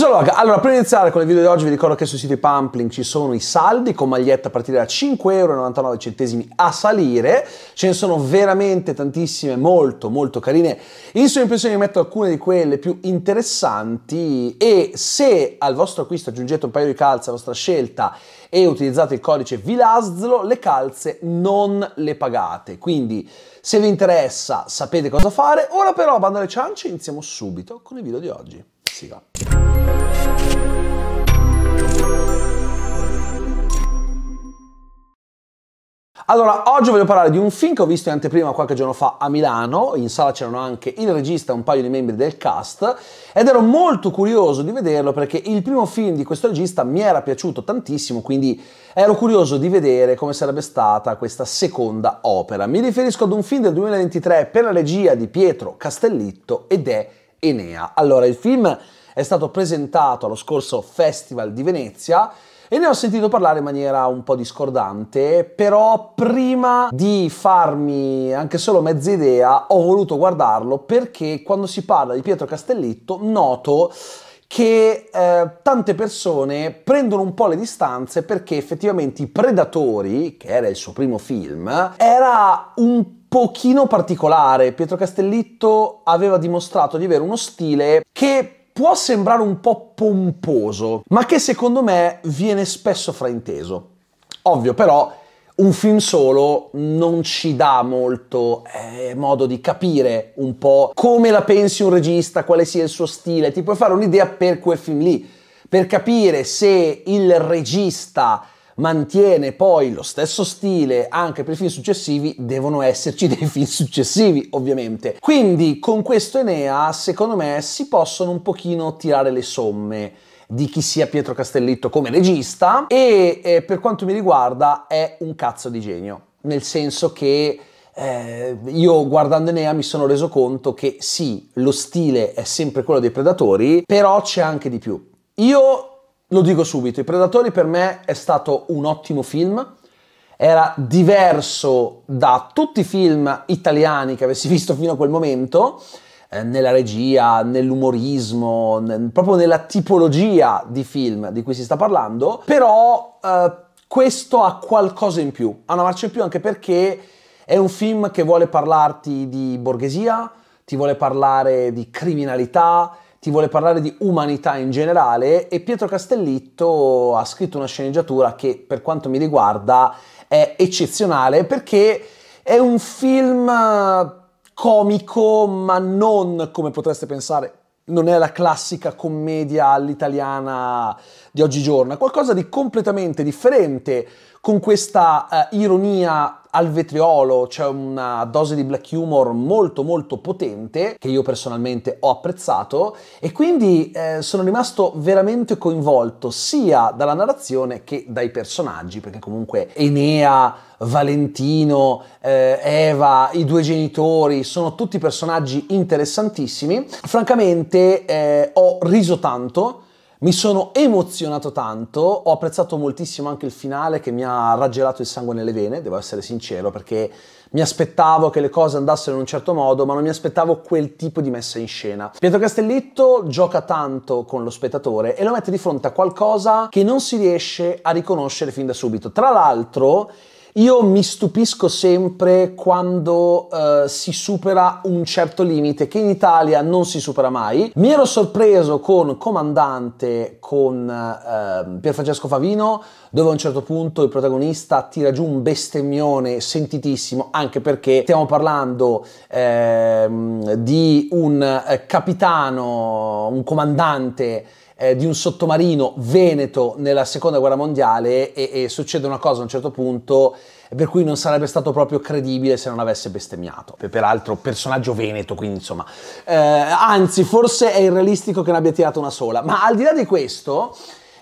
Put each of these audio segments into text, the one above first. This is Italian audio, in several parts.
allora prima di iniziare con il video di oggi vi ricordo che sul sito Pumpling ci sono i saldi con maglietta a partire da 5,99€ a salire, ce ne sono veramente tantissime, molto molto carine, in sua impressione vi metto alcune di quelle più interessanti e se al vostro acquisto aggiungete un paio di calze a vostra scelta e utilizzate il codice VILASZLO le calze non le pagate, quindi se vi interessa sapete cosa fare, ora però bando alle ciance iniziamo subito con il video di oggi tossica. Allora, oggi voglio parlare di un film che ho visto in anteprima qualche giorno fa a Milano, in sala c'erano anche il regista e un paio di membri del cast, ed ero molto curioso di vederlo perché il primo film di questo regista mi era piaciuto tantissimo, quindi ero curioso di vedere come sarebbe stata questa seconda opera. Mi riferisco ad un film del 2023 per la regia di Pietro Castellitto ed è Enea. Allora, il film è stato presentato allo scorso Festival di Venezia e ne ho sentito parlare in maniera un po' discordante, però prima di farmi anche solo mezza idea ho voluto guardarlo perché quando si parla di Pietro Castellitto noto che eh, tante persone prendono un po' le distanze perché effettivamente I Predatori, che era il suo primo film, era un pochino particolare. Pietro Castellitto aveva dimostrato di avere uno stile che può sembrare un po' pomposo, ma che secondo me viene spesso frainteso. Ovvio, però un film solo non ci dà molto eh, modo di capire un po' come la pensi un regista, quale sia il suo stile, ti puoi fare un'idea per quel film lì, per capire se il regista mantiene poi lo stesso stile anche per i film successivi, devono esserci dei film successivi, ovviamente. Quindi con questo Enea, secondo me, si possono un pochino tirare le somme di chi sia Pietro Castellitto come regista e eh, per quanto mi riguarda è un cazzo di genio, nel senso che eh, io guardando Enea mi sono reso conto che sì, lo stile è sempre quello dei predatori, però c'è anche di più. Io lo dico subito, I Predatori per me è stato un ottimo film, era diverso da tutti i film italiani che avessi visto fino a quel momento, eh, nella regia, nell'umorismo, nel, proprio nella tipologia di film di cui si sta parlando, però eh, questo ha qualcosa in più, ha una marcia in più anche perché è un film che vuole parlarti di borghesia, ti vuole parlare di criminalità, ti vuole parlare di umanità in generale e Pietro Castellitto ha scritto una sceneggiatura che per quanto mi riguarda è eccezionale perché è un film eh, comico ma non come potreste pensare non è la classica commedia all'italiana di oggigiorno, è qualcosa di completamente differente, con questa eh, ironia al vetriolo c'è una dose di black humor molto molto potente che io personalmente ho apprezzato e quindi eh, sono rimasto veramente coinvolto sia dalla narrazione che dai personaggi perché comunque Enea, Valentino, eh, Eva, i due genitori sono tutti personaggi interessantissimi. Francamente eh, ho riso tanto mi sono emozionato tanto, ho apprezzato moltissimo anche il finale che mi ha raggelato il sangue nelle vene, devo essere sincero, perché mi aspettavo che le cose andassero in un certo modo, ma non mi aspettavo quel tipo di messa in scena. Pietro Castellitto gioca tanto con lo spettatore e lo mette di fronte a qualcosa che non si riesce a riconoscere fin da subito. Tra l'altro, io mi stupisco sempre quando eh, si supera un certo limite che in Italia non si supera mai. Mi ero sorpreso con Comandante, con eh, Pierfrancesco Favino, dove a un certo punto il protagonista tira giù un bestemmione sentitissimo, anche perché stiamo parlando eh, di un eh, capitano, un comandante eh, di un sottomarino veneto nella seconda guerra mondiale e, e, succede una cosa a un certo punto per cui non sarebbe stato proprio credibile se non avesse bestemmiato. Peraltro personaggio veneto, quindi insomma. Eh, anzi, forse è irrealistico che ne abbia tirato una sola, ma al di là di questo...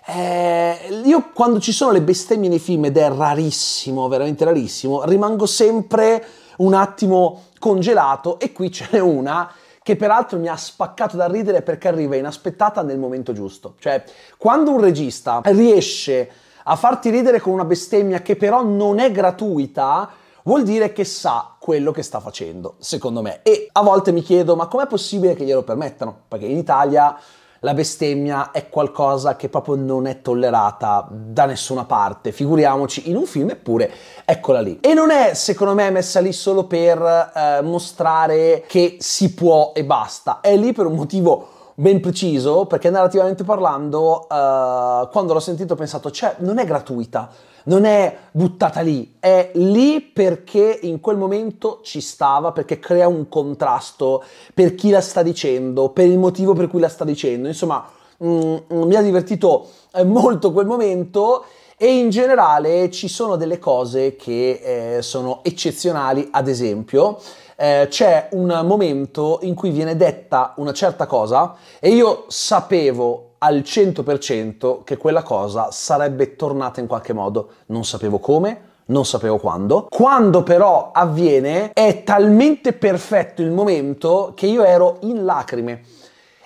Eh, io quando ci sono le bestemmie nei film, ed è rarissimo, veramente rarissimo, rimango sempre un attimo congelato e qui ce n'è una che peraltro mi ha spaccato da ridere perché arriva inaspettata nel momento giusto. Cioè, quando un regista riesce a farti ridere con una bestemmia che però non è gratuita, vuol dire che sa quello che sta facendo, secondo me. E a volte mi chiedo, ma com'è possibile che glielo permettano? Perché in Italia la bestemmia è qualcosa che proprio non è tollerata da nessuna parte, figuriamoci in un film eppure eccola lì. E non è secondo me messa lì solo per eh, mostrare che si può e basta, è lì per un motivo ben preciso perché narrativamente parlando eh, quando l'ho sentito ho pensato cioè non è gratuita non è buttata lì, è lì perché in quel momento ci stava, perché crea un contrasto per chi la sta dicendo, per il motivo per cui la sta dicendo. Insomma, mh, mm, mm, mi ha divertito eh, molto quel momento e in generale ci sono delle cose che eh, sono eccezionali, ad esempio eh, c'è un momento in cui viene detta una certa cosa e io sapevo al 100% che quella cosa sarebbe tornata in qualche modo. Non sapevo come, non sapevo quando. Quando però avviene è talmente perfetto il momento che io ero in lacrime.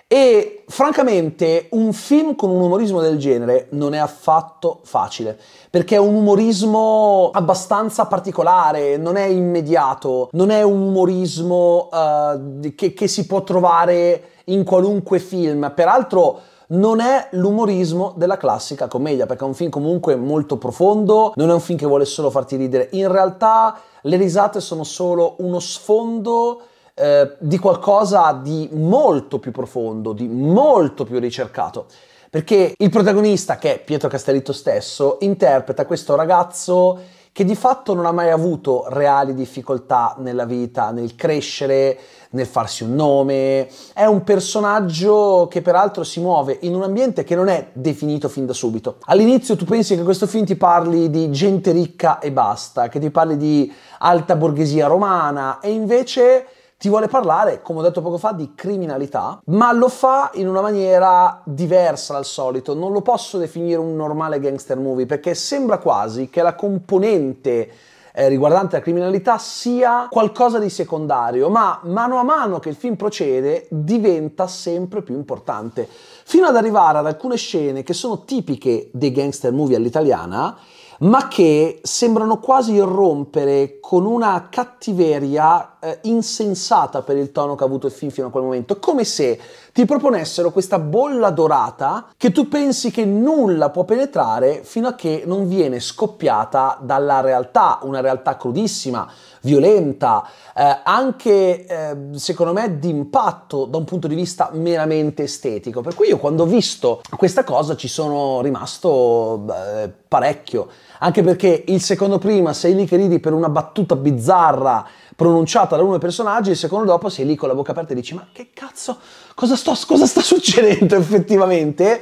E francamente un film con un umorismo del genere non è affatto facile, perché è un umorismo abbastanza particolare, non è immediato, non è un umorismo uh, che, che si può trovare in qualunque film. Peraltro non è l'umorismo della classica commedia, perché è un film comunque molto profondo, non è un film che vuole solo farti ridere. In realtà le risate sono solo uno sfondo eh, di qualcosa di molto più profondo, di molto più ricercato. Perché il protagonista, che è Pietro Castellitto stesso, interpreta questo ragazzo che di fatto non ha mai avuto reali difficoltà nella vita, nel crescere, nel farsi un nome. È un personaggio che peraltro si muove in un ambiente che non è definito fin da subito. All'inizio tu pensi che questo film ti parli di gente ricca e basta, che ti parli di alta borghesia romana e invece ti vuole parlare, come ho detto poco fa, di criminalità, ma lo fa in una maniera diversa dal solito. Non lo posso definire un normale gangster movie perché sembra quasi che la componente eh, riguardante la criminalità sia qualcosa di secondario, ma mano a mano che il film procede diventa sempre più importante, fino ad arrivare ad alcune scene che sono tipiche dei gangster movie all'italiana ma che sembrano quasi irrompere con una cattiveria eh, insensata per il tono che ha avuto il film fino a quel momento, come se ti proponessero questa bolla dorata che tu pensi che nulla può penetrare fino a che non viene scoppiata dalla realtà, una realtà crudissima, violenta, eh, anche eh, secondo me di impatto da un punto di vista meramente estetico. Per cui io quando ho visto questa cosa ci sono rimasto eh, parecchio, anche perché il secondo prima sei lì che ridi per una battuta bizzarra pronunciata da uno dei personaggi, il secondo dopo sei lì con la bocca aperta e dici ma che cazzo, cosa, sto, cosa sta succedendo effettivamente?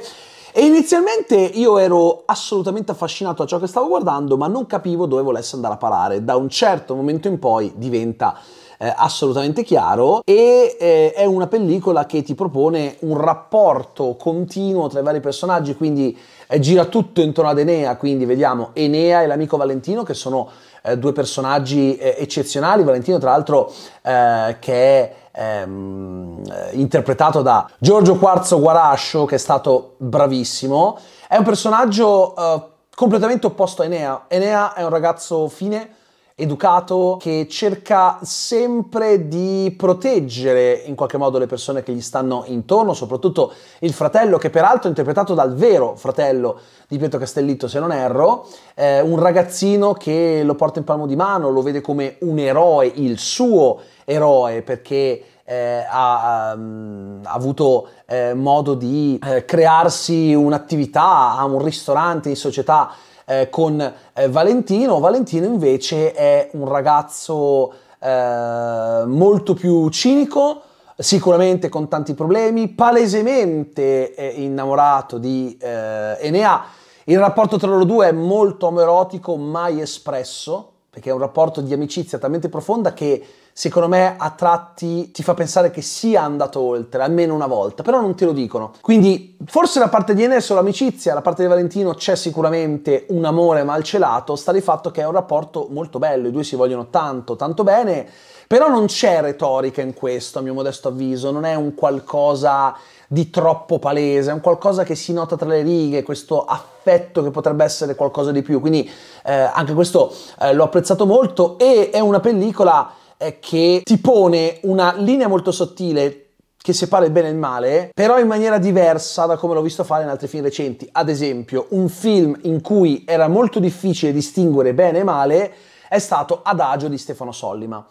E inizialmente io ero assolutamente affascinato a ciò che stavo guardando, ma non capivo dove volesse andare a parare. Da un certo momento in poi diventa eh, assolutamente chiaro e eh, è una pellicola che ti propone un rapporto continuo tra i vari personaggi, quindi eh, gira tutto intorno ad Enea, quindi vediamo Enea e l'amico Valentino che sono eh, due personaggi eh, eccezionali, Valentino tra l'altro eh, che è ehm, eh, interpretato da Giorgio Quarzo Guarascio, che è stato bravissimo. È un personaggio eh, completamente opposto a Enea. Enea è un ragazzo fine educato, che cerca sempre di proteggere in qualche modo le persone che gli stanno intorno, soprattutto il fratello, che peraltro è interpretato dal vero fratello di Pietro Castellitto, se non erro, eh, un ragazzino che lo porta in palmo di mano, lo vede come un eroe, il suo eroe, perché... Eh, ha, ehm, ha, avuto eh, modo di eh, crearsi un'attività, ha un ristorante in società eh, con eh, Valentino. Valentino invece è un ragazzo eh, molto più cinico, sicuramente con tanti problemi, palesemente eh, innamorato di Enea. Eh, Il rapporto tra loro due è molto omerotico, mai espresso, perché è un rapporto di amicizia talmente profonda che secondo me a tratti ti fa pensare che sia andato oltre, almeno una volta, però non te lo dicono. Quindi forse la parte di Enes è l'amicizia, la parte di Valentino c'è sicuramente un amore malcelato, sta di fatto che è un rapporto molto bello, i due si vogliono tanto, tanto bene, però non c'è retorica in questo, a mio modesto avviso, non è un qualcosa di troppo palese, è un qualcosa che si nota tra le righe, questo affetto che potrebbe essere qualcosa di più. Quindi eh, anche questo eh, l'ho apprezzato molto e è una pellicola è che ti pone una linea molto sottile che separa il bene e il male, però in maniera diversa da come l'ho visto fare in altri film recenti. Ad esempio, un film in cui era molto difficile distinguere bene e male è stato Adagio di Stefano Sollima.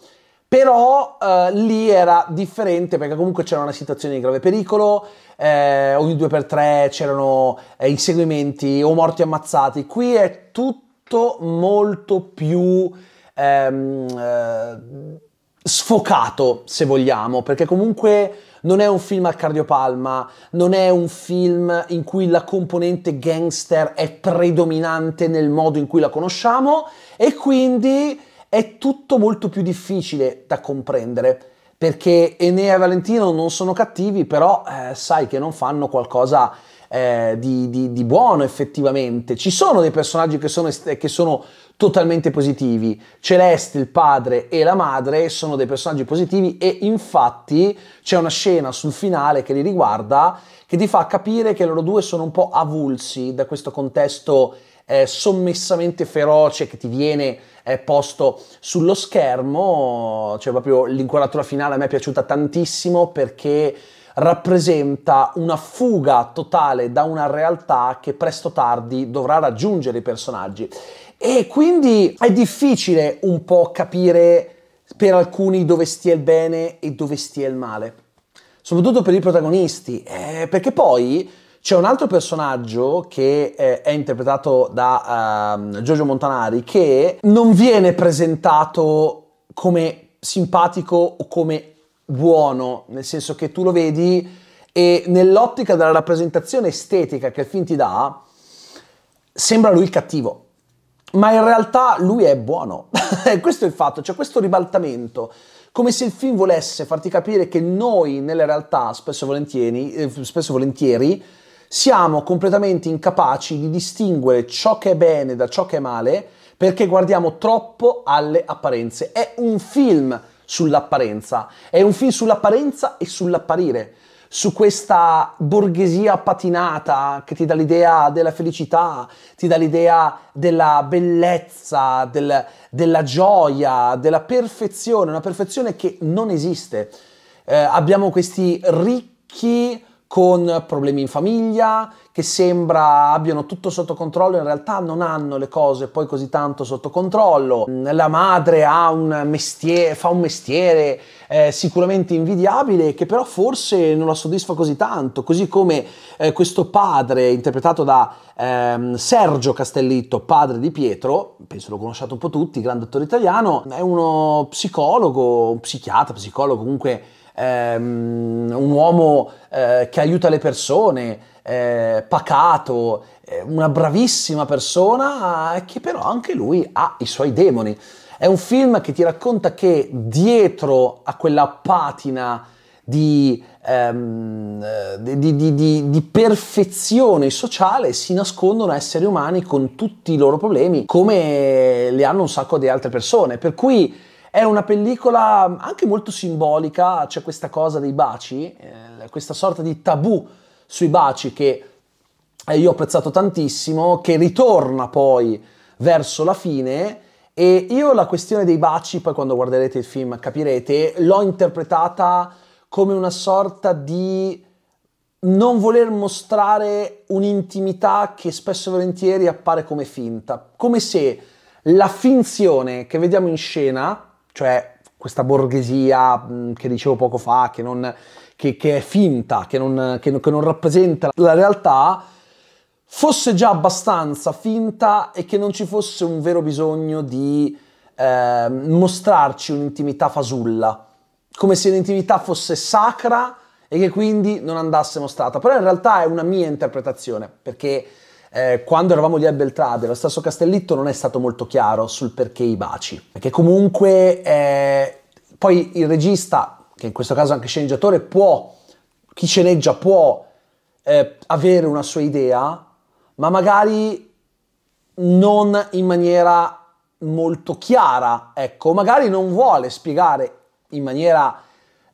Però eh, lì era differente perché comunque c'era una situazione di grave pericolo, eh, ogni due per tre c'erano eh, inseguimenti o morti ammazzati. Qui è tutto molto più ehm, eh, sfocato, se vogliamo, perché comunque non è un film a cardiopalma, non è un film in cui la componente gangster è predominante nel modo in cui la conosciamo e quindi è tutto molto più difficile da comprendere perché Enea e Valentino non sono cattivi, però eh, sai che non fanno qualcosa eh, di, di, di, buono effettivamente. Ci sono dei personaggi che sono, che sono totalmente positivi. Celeste, il padre e la madre sono dei personaggi positivi e infatti c'è una scena sul finale che li riguarda che ti fa capire che loro due sono un po' avulsi da questo contesto eh, sommessamente feroce che ti viene eh, posto sullo schermo. Cioè proprio l'inquadratura finale a me è piaciuta tantissimo perché rappresenta una fuga totale da una realtà che presto o tardi dovrà raggiungere i personaggi e quindi è difficile un po' capire per alcuni dove stia il bene e dove stia il male. Soprattutto per i protagonisti, eh, perché poi c'è un altro personaggio che eh, è interpretato da um, Giorgio Montanari che non viene presentato come simpatico o come buono, nel senso che tu lo vedi e nell'ottica della rappresentazione estetica che il film ti dà, sembra lui cattivo ma in realtà lui è buono. Questo è il fatto, c'è cioè questo ribaltamento come se il film volesse farti capire che noi nella realtà spesso e volentieri, eh, spesso volentieri, siamo completamente incapaci di distinguere ciò che è bene da ciò che è male perché guardiamo troppo alle apparenze. È un film sull'apparenza, è un film sull'apparenza e sull'apparire su questa borghesia patinata che ti dà l'idea della felicità, ti dà l'idea della bellezza, del, della gioia, della perfezione, una perfezione che non esiste. Eh, abbiamo questi ricchi con problemi in famiglia, che sembra abbiano tutto sotto controllo, in realtà non hanno le cose poi così tanto sotto controllo. La madre un mestiere, fa un mestiere eh, sicuramente invidiabile che però forse non la soddisfa così tanto, così come eh, questo padre interpretato da ehm, Sergio Castellitto, padre di Pietro, penso lo conosciate un po' tutti, grande attore italiano, è uno psicologo, un psichiatra, psicologo comunque ehm, un uomo eh, che aiuta le persone, eh, pacato, eh, una bravissima persona eh, che però anche lui ha i suoi demoni. È un film che ti racconta che dietro a quella patina di, ehm, eh, di, di, di, perfezione sociale si nascondono esseri umani con tutti i loro problemi come le hanno un sacco di altre persone. Per cui è una pellicola anche molto simbolica, c'è questa cosa dei baci, eh, questa sorta di tabù sui baci che eh, io ho apprezzato tantissimo, che ritorna poi verso la fine e io la questione dei baci, poi quando guarderete il film capirete, l'ho interpretata come una sorta di non voler mostrare un'intimità che spesso e volentieri appare come finta, come se la finzione che vediamo in scena cioè questa borghesia che dicevo poco fa, che, non, che, che è finta, che non, che non rappresenta la realtà, fosse già abbastanza finta e che non ci fosse un vero bisogno di eh, mostrarci un'intimità fasulla, come se l'intimità fosse sacra e che quindi non andasse mostrata. Però in realtà è una mia interpretazione, perché eh, quando eravamo lì a Beltrade, lo stesso Castellitto non è stato molto chiaro sul perché i baci, perché comunque eh, poi il regista, che in questo caso anche sceneggiatore, può, chi sceneggia può eh, avere una sua idea, ma magari non in maniera molto chiara, ecco, magari non vuole spiegare in maniera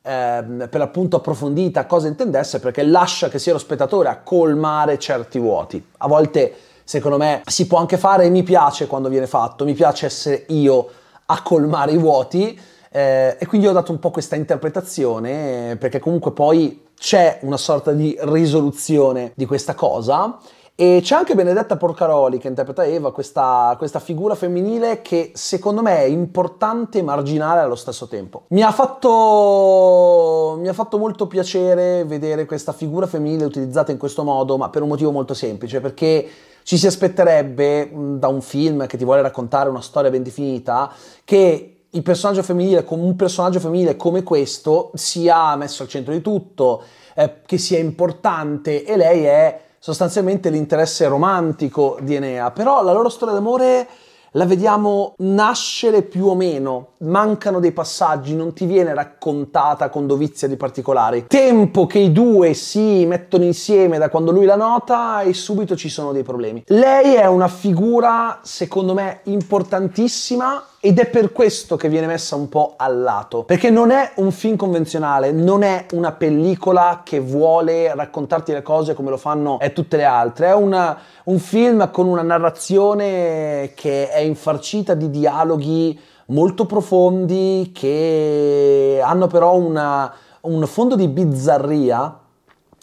ehm, per l'appunto approfondita cosa intendesse, perché lascia che sia lo spettatore a colmare certi vuoti. A volte, secondo me, si può anche fare e mi piace quando viene fatto, mi piace essere io a colmare i vuoti. Eh, e quindi ho dato un po' questa interpretazione, perché comunque poi c'è una sorta di risoluzione di questa cosa e c'è anche Benedetta Porcaroli che interpreta Eva, questa, questa, figura femminile che secondo me è importante e marginale allo stesso tempo. Mi ha, fatto, mi ha fatto molto piacere vedere questa figura femminile utilizzata in questo modo, ma per un motivo molto semplice, perché ci si aspetterebbe mm, da un film che ti vuole raccontare una storia ben definita che il personaggio femminile, un personaggio femminile come questo sia messo al centro di tutto, eh, che sia importante e lei è sostanzialmente l'interesse romantico di Enea, però la loro storia d'amore la vediamo nascere più o meno, mancano dei passaggi, non ti viene raccontata con dovizia di particolari. Tempo che i due si mettono insieme da quando lui la nota e subito ci sono dei problemi. Lei è una figura, secondo me, importantissima ed è per questo che viene messa un po' al lato, perché non è un film convenzionale, non è una pellicola che vuole raccontarti le cose come lo fanno eh, tutte le altre, è una, un film con una narrazione che è infarcita di dialoghi molto profondi che hanno però una, un fondo di bizzarria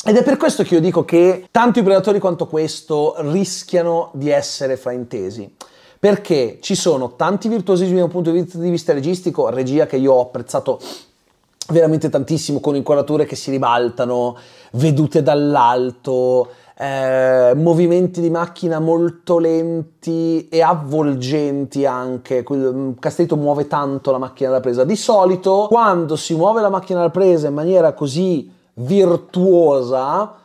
ed è per questo che io dico che tanto i predatori quanto questo rischiano di essere fraintesi perché ci sono tanti virtuosismi da un punto di vista registico, regia che io ho apprezzato veramente tantissimo con inquadrature che si ribaltano, vedute dall'alto, eh, movimenti di macchina molto lenti e avvolgenti anche. Mm, Castellito muove tanto la macchina da presa. Di solito quando si muove la macchina da presa in maniera così virtuosa,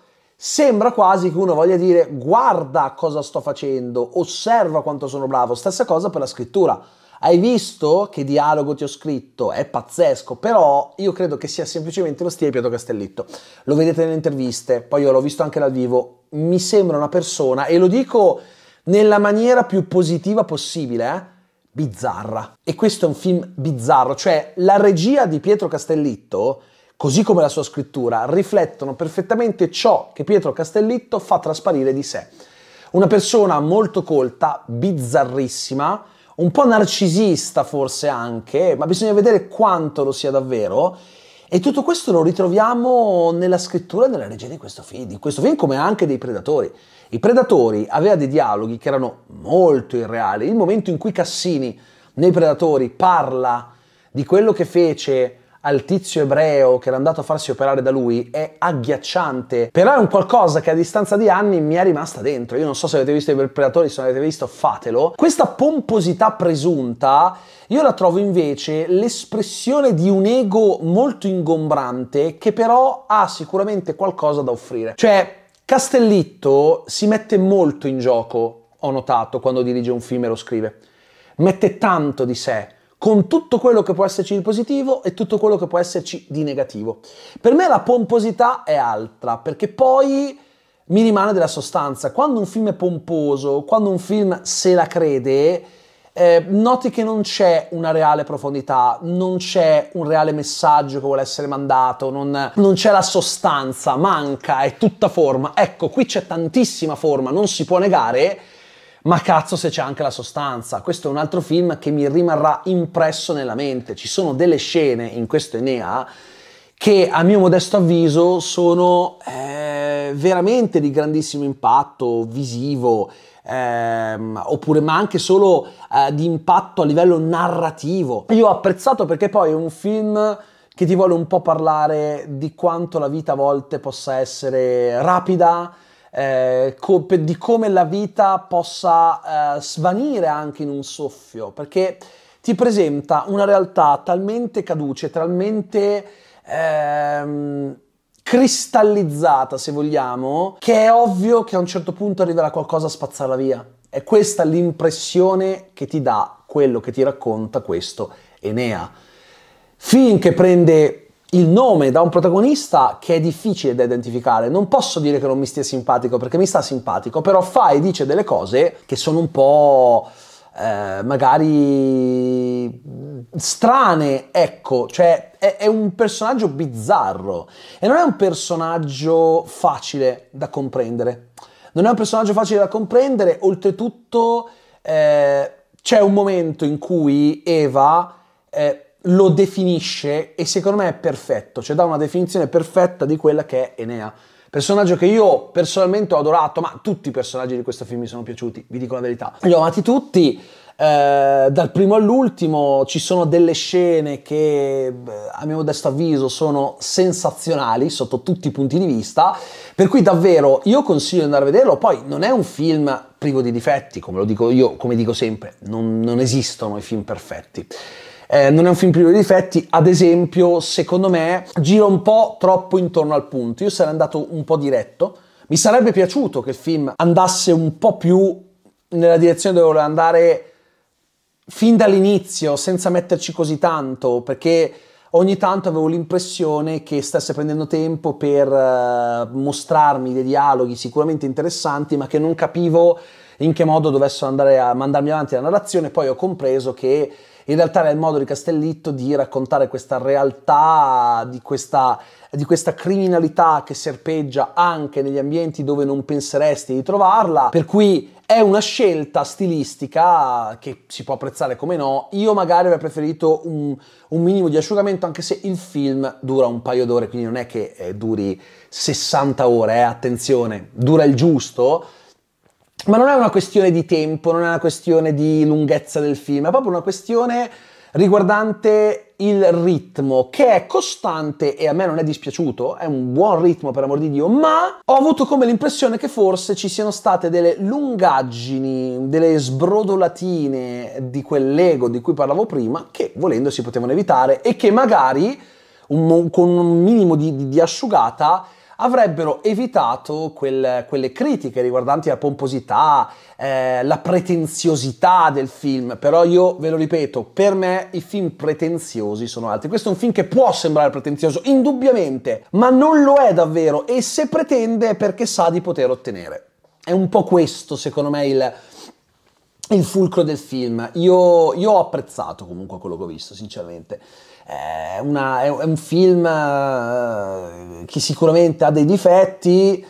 sembra quasi che uno voglia dire guarda cosa sto facendo, osserva quanto sono bravo. Stessa cosa per la scrittura. Hai visto che dialogo ti ho scritto? È pazzesco, però io credo che sia semplicemente lo stile di Pietro Castellitto. Lo vedete nelle interviste, poi io l'ho visto anche dal vivo, mi sembra una persona, e lo dico nella maniera più positiva possibile, eh? bizzarra. E questo è un film bizzarro, cioè la regia di Pietro Castellitto così come la sua scrittura, riflettono perfettamente ciò che Pietro Castellitto fa trasparire di sé. Una persona molto colta, bizzarrissima, un po' narcisista forse anche, ma bisogna vedere quanto lo sia davvero. E tutto questo lo ritroviamo nella scrittura e nella regia di questo film, di questo film come anche dei Predatori. I Predatori aveva dei dialoghi che erano molto irreali. Il momento in cui Cassini nei Predatori parla di quello che fece al tizio ebreo che era andato a farsi operare da lui è agghiacciante, però è un qualcosa che a distanza di anni mi è rimasta dentro. Io non so se avete visto i Predatori, se non avete visto fatelo. Questa pomposità presunta io la trovo invece l'espressione di un ego molto ingombrante che però ha sicuramente qualcosa da offrire. Cioè, Castellitto si mette molto in gioco, ho notato, quando dirige un film e lo scrive. Mette tanto di sé con tutto quello che può esserci di positivo e tutto quello che può esserci di negativo. Per me la pomposità è altra, perché poi mi rimane della sostanza. Quando un film è pomposo, quando un film se la crede, eh, noti che non c'è una reale profondità, non c'è un reale messaggio che vuole essere mandato, non, non, c'è la sostanza, manca, è tutta forma. Ecco, qui c'è tantissima forma, non si può negare, ma cazzo se c'è anche la sostanza. Questo è un altro film che mi rimarrà impresso nella mente. Ci sono delle scene in questo Enea che a mio modesto avviso sono eh, veramente di grandissimo impatto visivo, ehm, oppure ma anche solo eh, di impatto a livello narrativo. Io ho apprezzato perché poi è un film che ti vuole un po' parlare di quanto la vita a volte possa essere rapida, eh, co- di come la vita possa eh, svanire anche in un soffio, perché ti presenta una realtà talmente caduce, talmente ehm, cristallizzata, se vogliamo, che è ovvio che a un certo punto arriverà qualcosa a spazzarla via. È questa l'impressione che ti dà quello che ti racconta questo Enea. Finché prende il nome da un protagonista che è difficile da identificare. Non posso dire che non mi stia simpatico perché mi sta simpatico, però fa e dice delle cose che sono un po'... Eh, magari strane, ecco, cioè è, è, un personaggio bizzarro e non è un personaggio facile da comprendere. Non è un personaggio facile da comprendere, oltretutto eh, c'è un momento in cui Eva eh, lo definisce e secondo me è perfetto, cioè dà una definizione perfetta di quella che è Enea. Personaggio che io personalmente ho adorato, ma tutti i personaggi di questo film mi sono piaciuti, vi dico la verità. Li ho amati tutti, eh, dal primo all'ultimo ci sono delle scene che eh, a mio modesto avviso sono sensazionali sotto tutti i punti di vista, per cui davvero io consiglio di andare a vederlo, poi non è un film privo di difetti, come lo dico io, come dico sempre, non, non esistono i film perfetti eh, non è un film privo di difetti, ad esempio, secondo me gira un po' troppo intorno al punto. Io sarei andato un po' diretto. Mi sarebbe piaciuto che il film andasse un po' più nella direzione dove voleva andare fin dall'inizio, senza metterci così tanto, perché ogni tanto avevo l'impressione che stesse prendendo tempo per uh, mostrarmi dei dialoghi sicuramente interessanti, ma che non capivo in che modo dovessero andare a mandarmi avanti la narrazione. Poi ho compreso che in realtà era il modo di Castellitto di raccontare questa realtà, di questa, di questa criminalità che serpeggia anche negli ambienti dove non penseresti di trovarla, per cui è una scelta stilistica che si può apprezzare come no. Io magari avrei preferito un, un minimo di asciugamento, anche se il film dura un paio d'ore, quindi non è che eh, duri 60 ore, eh, attenzione, dura il giusto ma non è una questione di tempo, non è una questione di lunghezza del film, è proprio una questione riguardante il ritmo che è costante e a me non è dispiaciuto, è un buon ritmo per amor di Dio, ma ho avuto come l'impressione che forse ci siano state delle lungaggini, delle sbrodolatine di quell'ego di cui parlavo prima che volendo si potevano evitare e che magari un, con un minimo di, di, di asciugata avrebbero evitato quel, quelle critiche riguardanti la pomposità, eh, la pretenziosità del film, però io ve lo ripeto, per me i film pretenziosi sono altri. Questo è un film che può sembrare pretenzioso, indubbiamente, ma non lo è davvero e se pretende è perché sa di poter ottenere. È un po' questo, secondo me, il, il fulcro del film. Io, io ho apprezzato comunque quello che ho visto, sinceramente. Eh, una, è, un film eh, che sicuramente ha dei difetti,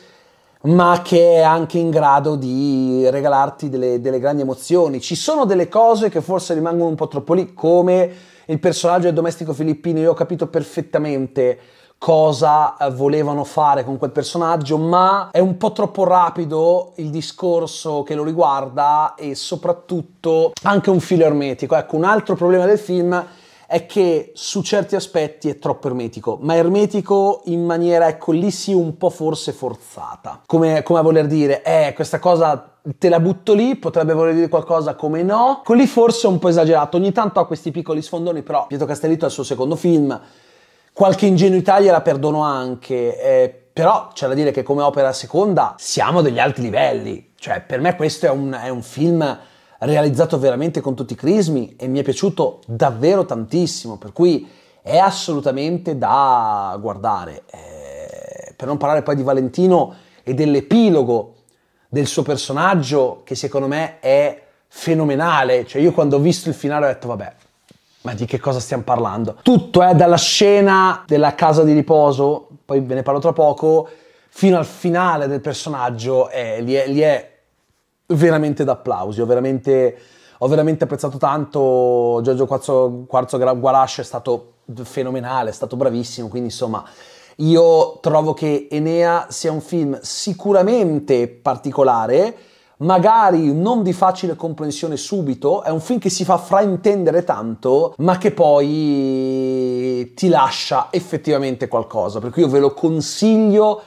ma che è anche in grado di regalarti delle, delle, grandi emozioni. Ci sono delle cose che forse rimangono un po' troppo lì, come il personaggio del domestico filippino. Io ho capito perfettamente cosa eh, volevano fare con quel personaggio, ma è un po' troppo rapido il discorso che lo riguarda e soprattutto anche un filo ermetico. Ecco, un altro problema del film è che su certi aspetti è troppo ermetico, ma ermetico in maniera, ecco lì sì, un po' forse forzata. Come, come a voler dire, eh, questa cosa te la butto lì, potrebbe voler dire qualcosa come no. Con lì forse è un po' esagerato, ogni tanto ha questi piccoli sfondoni, però Pietro Castellitto è il suo secondo film, qualche ingenuità gliela perdono anche, eh, però c'è da dire che come opera seconda siamo degli alti livelli, cioè per me questo è un, è un film realizzato veramente con tutti i crismi e mi è piaciuto davvero tantissimo, per cui è assolutamente da guardare. Eh, per non parlare poi di Valentino e dell'epilogo del suo personaggio che secondo me è fenomenale, cioè io quando ho visto il finale ho detto vabbè, ma di che cosa stiamo parlando? Tutto è eh, dalla scena della casa di riposo, poi ve ne parlo tra poco, fino al finale del personaggio, eh, lì, è, lì è veramente d'applausi, ho veramente, ho veramente apprezzato tanto, Giorgio Quarzo, Quarzo Guarascio è stato fenomenale, è stato bravissimo, quindi insomma... Io trovo che Enea sia un film sicuramente particolare, magari non di facile comprensione subito, è un film che si fa fraintendere tanto, ma che poi ti lascia effettivamente qualcosa. Per cui io ve lo consiglio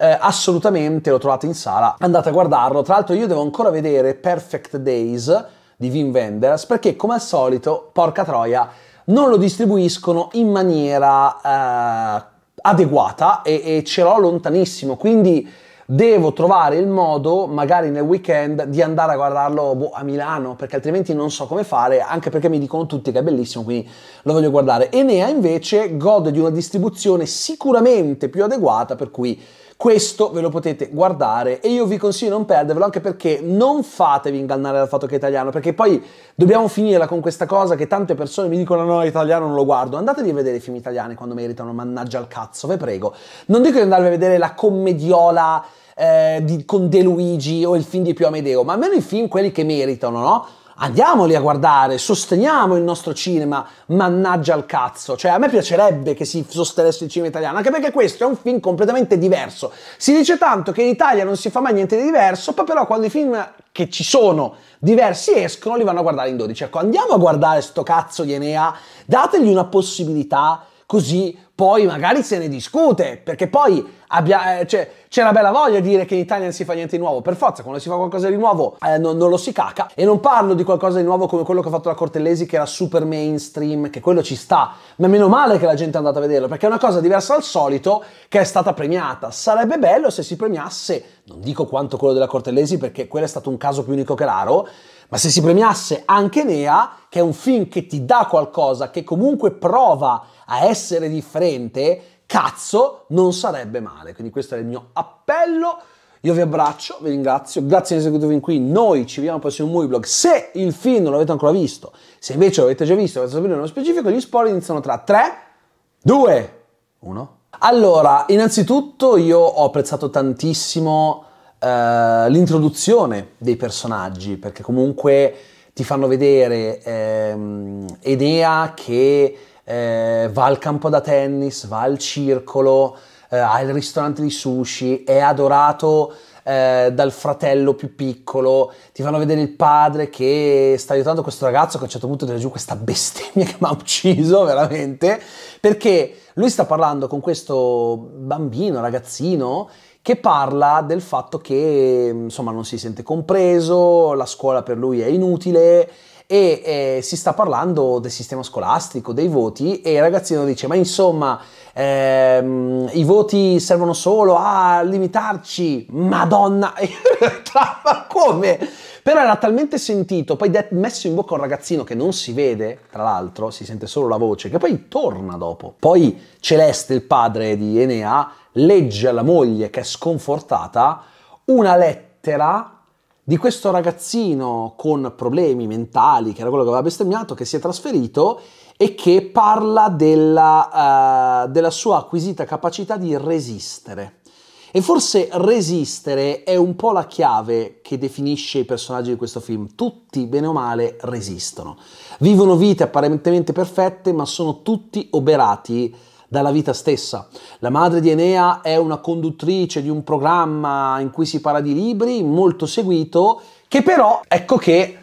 eh, assolutamente lo trovate in sala, andate a guardarlo. Tra l'altro io devo ancora vedere Perfect Days di Wim Wenders perché come al solito, porca troia, non lo distribuiscono in maniera eh, adeguata e, e ce l'ho lontanissimo, quindi devo trovare il modo, magari nel weekend, di andare a guardarlo boh, a Milano, perché altrimenti non so come fare, anche perché mi dicono tutti che è bellissimo, quindi lo voglio guardare. Enea invece gode di una distribuzione sicuramente più adeguata, per cui questo ve lo potete guardare e io vi consiglio di non perdervelo anche perché non fatevi ingannare dal fatto che è italiano, perché poi dobbiamo finirla con questa cosa che tante persone mi dicono no, italiano non lo guardo. Andatevi a vedere i film italiani quando meritano, mannaggia al cazzo, ve prego. Non dico di andarvi a vedere la commediola eh, di, con De Luigi o il film di Più Amedeo, ma almeno i film quelli che meritano, no? andiamoli a guardare, sosteniamo il nostro cinema, mannaggia al cazzo. Cioè, a me piacerebbe che si sostenesse il cinema italiano, anche perché questo è un film completamente diverso. Si dice tanto che in Italia non si fa mai niente di diverso, poi però quando i film che ci sono diversi escono, li vanno a guardare in 12. Ecco, andiamo a guardare sto cazzo di Enea, dategli una possibilità, così poi magari se ne discute, perché poi abbia, eh, cioè, c'è la bella voglia di dire che in Italia non si fa niente di nuovo. Per forza, quando si fa qualcosa di nuovo eh, non, non, lo si caca. E non parlo di qualcosa di nuovo come quello che ha fatto la Cortellesi, che era super mainstream, che quello ci sta. Ma meno male che la gente è andata a vederlo, perché è una cosa diversa dal solito che è stata premiata. Sarebbe bello se si premiasse, non dico quanto quello della Cortellesi, perché quello è stato un caso più unico che raro, ma se si premiasse anche Nea, che è un film che ti dà qualcosa, che comunque prova a essere differente, cazzo, non sarebbe male. Quindi questo è il mio appello. Io vi abbraccio, vi ringrazio, grazie di essere fin qui, noi ci vediamo al prossimo blog. se il film non l'avete ancora visto, se invece l'avete già visto, avete sapere nello specifico, gli spoiler iniziano tra 3, 2, 1. Allora, innanzitutto io ho apprezzato tantissimo eh, l'introduzione dei personaggi, perché comunque ti fanno vedere eh, Edea che eh, va al campo da tennis, va al circolo, eh, ha il ristorante di sushi, è adorato eh, dal fratello più piccolo, ti fanno vedere il padre che sta aiutando questo ragazzo che a un certo punto tira giù questa bestemmia che mi ha ucciso veramente, perché lui sta parlando con questo bambino, ragazzino, che parla del fatto che insomma non si sente compreso, la scuola per lui è inutile e eh, si sta parlando del sistema scolastico, dei voti e il ragazzino dice ma insomma ehm, i voti servono solo a limitarci, madonna, ma come? Però era talmente sentito, poi messo in bocca a un ragazzino che non si vede, tra l'altro si sente solo la voce, che poi torna dopo. Poi Celeste, il padre di Enea, legge alla moglie che è sconfortata una lettera di questo ragazzino con problemi mentali, che era quello che aveva bestemmiato, che si è trasferito e che parla della, uh, della sua acquisita capacità di resistere. E forse resistere è un po' la chiave che definisce i personaggi di questo film. Tutti, bene o male, resistono. Vivono vite apparentemente perfette, ma sono tutti oberati dalla vita stessa. La madre di Enea è una conduttrice di un programma in cui si parla di libri, molto seguito, che però ecco che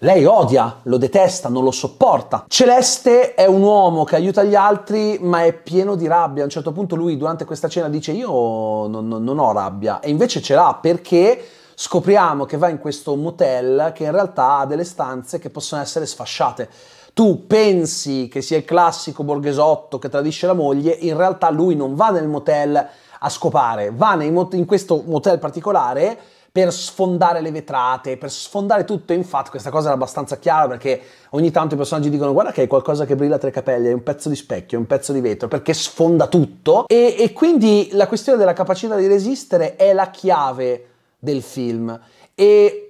lei odia, lo detesta, non lo sopporta. Celeste è un uomo che aiuta gli altri, ma è pieno di rabbia. A un certo punto lui durante questa cena dice io non, non, non ho rabbia e invece ce l'ha perché scopriamo che va in questo motel che in realtà ha delle stanze che possono essere sfasciate tu pensi che sia il classico borghesotto che tradisce la moglie, in realtà lui non va nel motel a scopare, va mot- in questo motel particolare per sfondare le vetrate, per sfondare tutto. Infatti questa cosa era abbastanza chiara perché ogni tanto i personaggi dicono guarda che è qualcosa che brilla tra i capelli, è un pezzo di specchio, è un pezzo di vetro, perché sfonda tutto. E, e quindi la questione della capacità di resistere è la chiave del film. E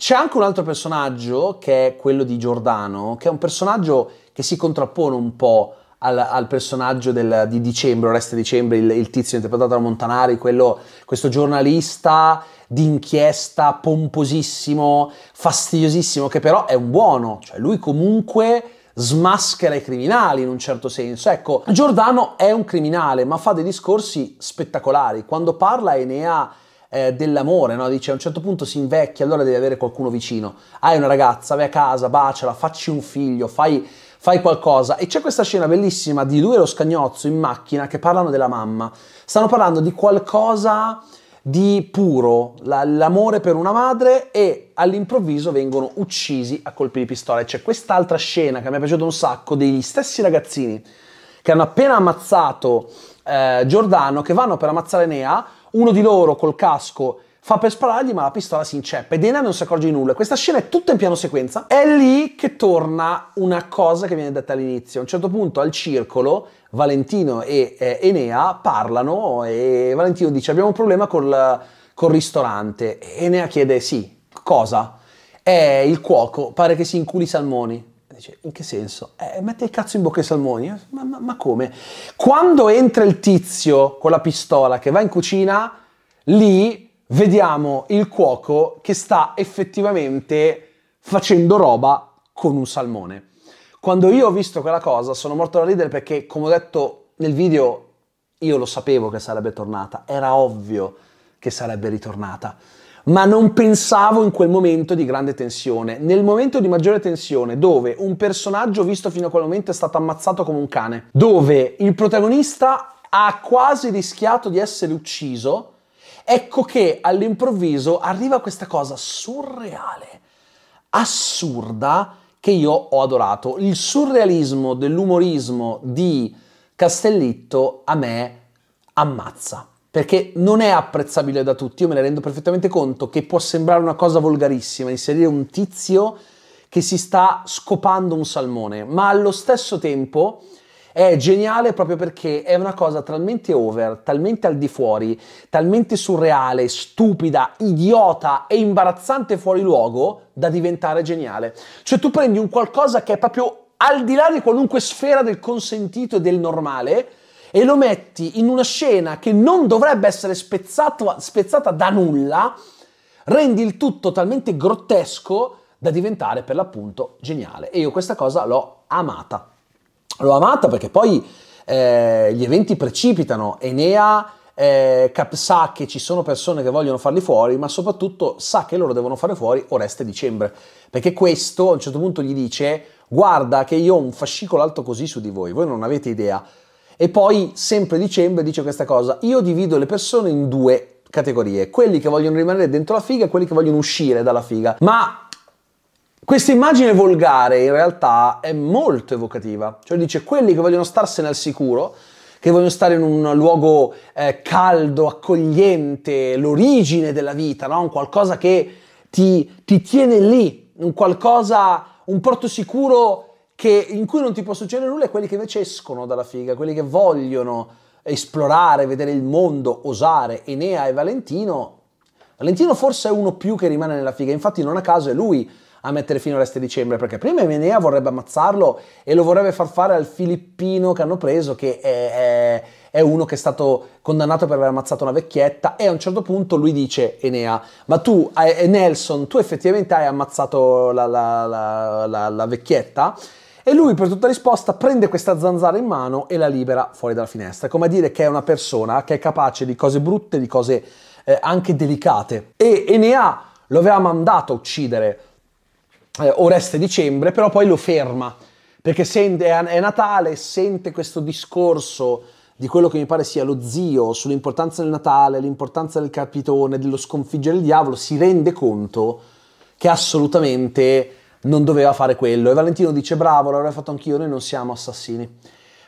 c'è anche un altro personaggio che è quello di Giordano, che è un personaggio che si contrappone un po' al, al personaggio del, di Dicembre, Oreste Dicembre, il, il, tizio interpretato da Montanari, quello, questo giornalista d'inchiesta pomposissimo, fastidiosissimo, che però è un buono, cioè lui comunque smaschera i criminali in un certo senso. Ecco, Giordano è un criminale, ma fa dei discorsi spettacolari. Quando parla Enea eh, dell'amore, no? dice a un certo punto si invecchia, allora devi avere qualcuno vicino. Hai una ragazza, vai a casa, baciala, facci un figlio, fai, fai qualcosa. E c'è questa scena bellissima di lui e lo scagnozzo in macchina che parlano della mamma. Stanno parlando di qualcosa di puro, la, l'amore per una madre e all'improvviso vengono uccisi a colpi di pistola. E c'è quest'altra scena che mi è piaciuta un sacco degli stessi ragazzini che hanno appena ammazzato eh, Giordano, che vanno per ammazzare Nea, uno di loro col casco fa per sparargli ma la pistola si inceppa e Dana non si accorge di nulla. Questa scena è tutta in piano sequenza. È lì che torna una cosa che viene detta all'inizio. A un certo punto al circolo Valentino e eh, Enea parlano e Valentino dice abbiamo un problema col, col ristorante. E Enea chiede sì, cosa? È il cuoco, pare che si inculi i salmoni. Dice, in che senso? Eh, mette il cazzo in bocca ai salmoni. Ma, ma, ma come? Quando entra il tizio con la pistola che va in cucina, lì vediamo il cuoco che sta effettivamente facendo roba con un salmone. Quando io ho visto quella cosa sono morto da ridere perché, come ho detto nel video, io lo sapevo che sarebbe tornata, era ovvio che sarebbe ritornata ma non pensavo in quel momento di grande tensione. Nel momento di maggiore tensione, dove un personaggio visto fino a quel momento è stato ammazzato come un cane, dove il protagonista ha quasi rischiato di essere ucciso, ecco che all'improvviso arriva questa cosa surreale, assurda, che io ho adorato. Il surrealismo dell'umorismo di Castellitto a me ammazza perché non è apprezzabile da tutti, io me ne rendo perfettamente conto che può sembrare una cosa volgarissima inserire un tizio che si sta scopando un salmone, ma allo stesso tempo è geniale proprio perché è una cosa talmente over, talmente al di fuori, talmente surreale, stupida, idiota e imbarazzante fuori luogo da diventare geniale. Cioè tu prendi un qualcosa che è proprio al di là di qualunque sfera del consentito e del normale, e lo metti in una scena che non dovrebbe essere spezzato, spezzata da nulla, rendi il tutto talmente grottesco da diventare per l'appunto geniale. E io questa cosa l'ho amata. L'ho amata perché poi eh, gli eventi precipitano, Enea eh, cap- sa che ci sono persone che vogliono farli fuori, ma soprattutto sa che loro devono fare fuori Oreste e Dicembre, perché questo a un certo punto gli dice guarda che io ho un fascicolo alto così su di voi, voi non avete idea, e poi, sempre dicembre, dice questa cosa, io divido le persone in due categorie, quelli che vogliono rimanere dentro la figa e quelli che vogliono uscire dalla figa. Ma questa immagine volgare in realtà è molto evocativa, cioè dice quelli che vogliono starsene al sicuro, che vogliono stare in un luogo eh, caldo, accogliente, l'origine della vita, no? un qualcosa che ti, ti tiene lì, un qualcosa, un porto sicuro che, in cui non ti può succedere nulla è quelli che invece escono dalla figa, quelli che vogliono esplorare, vedere il mondo, osare. Enea e Valentino. Valentino forse è uno più che rimane nella figa, infatti non a caso è lui a mettere fino all'est di dicembre, perché prima Enea vorrebbe ammazzarlo e lo vorrebbe far fare al filippino che hanno preso, che è, è, è, uno che è stato condannato per aver ammazzato una vecchietta, e a un certo punto lui dice Enea, ma tu, Nelson, tu effettivamente hai ammazzato la, la, la, la vecchietta? E lui per tutta risposta prende questa zanzara in mano e la libera fuori dalla finestra, come a dire che è una persona che è capace di cose brutte, di cose eh, anche delicate. E Enea lo aveva mandato a uccidere eh, Oreste Dicembre, però poi lo ferma, perché sente, è Natale, sente questo discorso di quello che mi pare sia lo zio sull'importanza del Natale, l'importanza del capitone, dello sconfiggere il diavolo, si rende conto che assolutamente non doveva fare quello. E Valentino dice bravo, l'avrei fatto anch'io, noi non siamo assassini.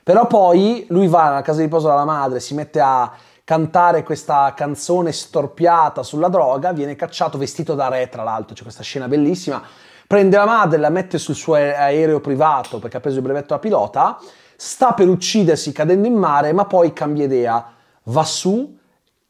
Però poi lui va alla casa di riposo della madre, si mette a cantare questa canzone storpiata sulla droga, viene cacciato vestito da re, tra l'altro, c'è questa scena bellissima, prende la madre, la mette sul suo aereo privato perché ha preso il brevetto da pilota, sta per uccidersi cadendo in mare, ma poi cambia idea, va su,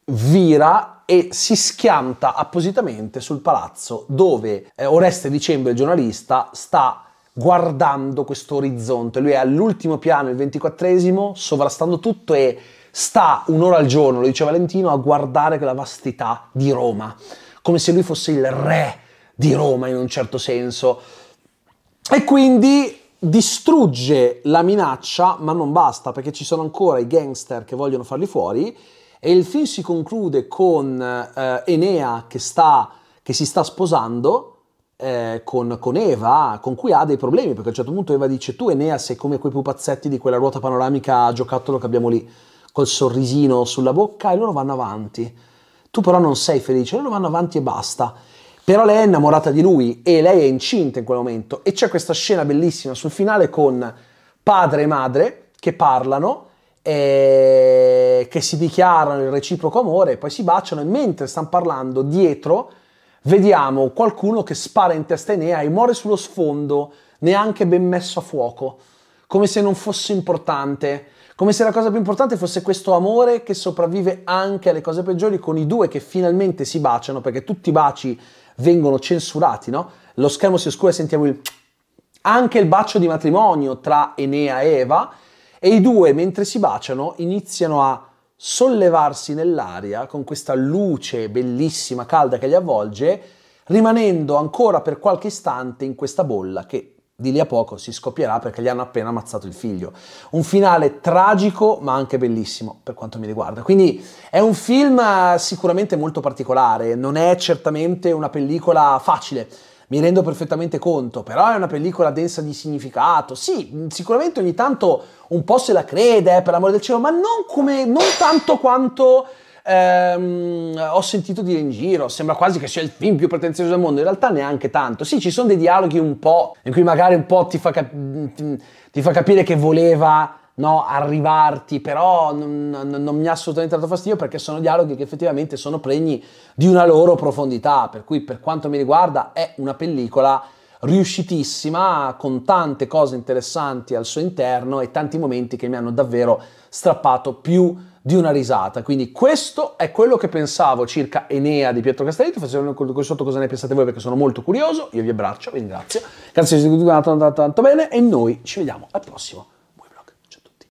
vira e si schianta appositamente sul palazzo dove eh, Oreste Dicembre, il giornalista, sta guardando questo orizzonte. Lui è all'ultimo piano, il ventiquattresimo, sovrastando tutto e sta un'ora al giorno, lo dice Valentino, a guardare quella vastità di Roma, come se lui fosse il re di Roma in un certo senso. E quindi distrugge la minaccia, ma non basta, perché ci sono ancora i gangster che vogliono farli fuori e il film si conclude con eh, Enea che, sta, che, si sta sposando eh, con, con, Eva, con cui ha dei problemi, perché a un certo punto Eva dice tu Enea sei come quei pupazzetti di quella ruota panoramica a giocattolo che abbiamo lì, col sorrisino sulla bocca e loro vanno avanti. Tu però non sei felice, loro vanno avanti e basta. Però lei è innamorata di lui e lei è incinta in quel momento. E c'è questa scena bellissima sul finale con padre e madre che parlano eh, che si dichiarano il reciproco amore, poi si baciano e mentre stanno parlando dietro vediamo qualcuno che spara in testa Enea e muore sullo sfondo, neanche ben messo a fuoco, come se non fosse importante, come se la cosa più importante fosse questo amore che sopravvive anche alle cose peggiori con i due che finalmente si baciano, perché tutti i baci vengono censurati, no? Lo schermo si oscura e sentiamo il... anche il bacio di matrimonio tra Enea e Eva, e i due, mentre si baciano, iniziano a sollevarsi nell'aria con questa luce bellissima, calda che li avvolge, rimanendo ancora per qualche istante in questa bolla che di lì a poco si scoppierà perché gli hanno appena ammazzato il figlio. Un finale tragico ma anche bellissimo per quanto mi riguarda. Quindi è un film eh, sicuramente molto particolare, non è certamente una pellicola facile mi rendo perfettamente conto, però è una pellicola densa di significato. Sì, sicuramente ogni tanto un po' se la crede, eh, per l'amore del cielo, ma non, come, non tanto quanto ehm, ho sentito dire in giro. Sembra quasi che sia il film più pretenzioso del mondo, in realtà neanche tanto. Sì, ci sono dei dialoghi un po' in cui magari un po' ti fa, cap- ti fa capire che voleva no, arrivarti, però non, non, non, mi ha assolutamente dato fastidio perché sono dialoghi che effettivamente sono pregni di una loro profondità, per cui per quanto mi riguarda è una pellicola riuscitissima con tante cose interessanti al suo interno e tanti momenti che mi hanno davvero strappato più di una risata. Quindi questo è quello che pensavo circa Enea di Pietro Castellitto. Facciamo qui sotto cosa ne pensate voi perché sono molto curioso. Io vi abbraccio, vi ringrazio. Grazie di tutto, tanto, tanto, tanto bene e noi ci vediamo al prossimo